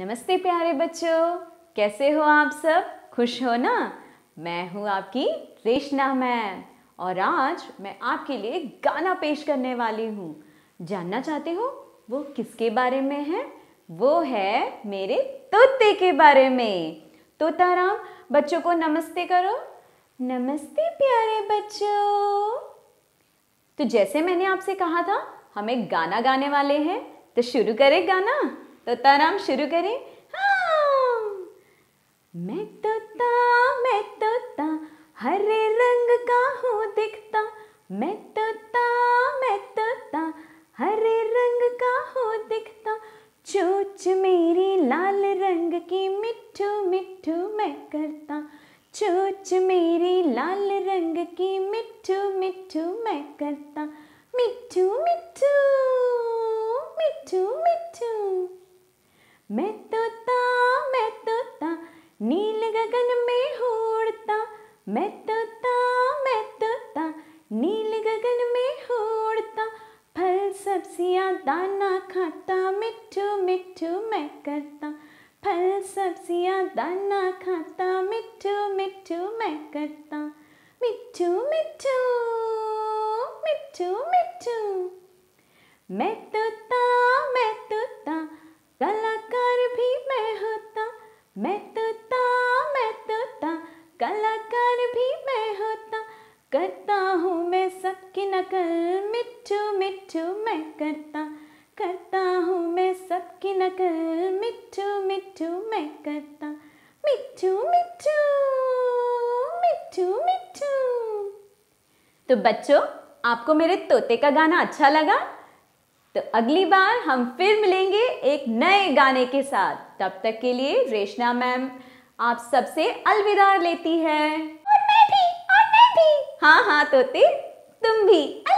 नमस्ते प्यारे बच्चों कैसे हो आप सब खुश हो ना मैं हूँ आपकी रेशना मैम और आज मैं आपके लिए गाना पेश करने वाली हूँ जानना चाहते हो वो किसके बारे में है वो है मेरे तोते के बारे में राम बच्चों को नमस्ते करो नमस्ते प्यारे बच्चों तो जैसे मैंने आपसे कहा था हम एक गाना गाने वाले हैं तो शुरू करें गाना तोताराम शुरू करें हाँ। मैं तोता मैं तोता हरे रंग का हूँ दिखता मैं तोता मैं तोता हरे रंग का हूँ दिखता चोच मेरी लाल रंग की मिठू मिठू मैं करता चोच मेरी लाल रंग की मिठू मिठू मैं करता मिठू मिठू मैं तोता मैं तोता नील गगन में होड़ता मैं तोता मैं तोता नील गगन में होड़ता फल सब्जियां दाना खाता मिठू मिठू मैं करता फल सब्जियां दाना खाता मिठू मिठू मैं करता मिठू मिठू मिठू मिठू मैं तोता मैं तोता गला कलाकार भी मैं होता करता हूँ मैं सबकी नकल मिठू मिठू मैं करता करता हूँ मैं सबकी नकल मिठू मिठू मैं करता मिठू मिठू मिठू मिठू तो बच्चों आपको मेरे तोते का गाना अच्छा लगा तो अगली बार हम फिर मिलेंगे एक नए गाने के साथ तब तक के लिए रेशना मैम आप सबसे अलविदा लेती है और मैं भी और मैं भी हाँ हाँ तोते तुम भी अलविदा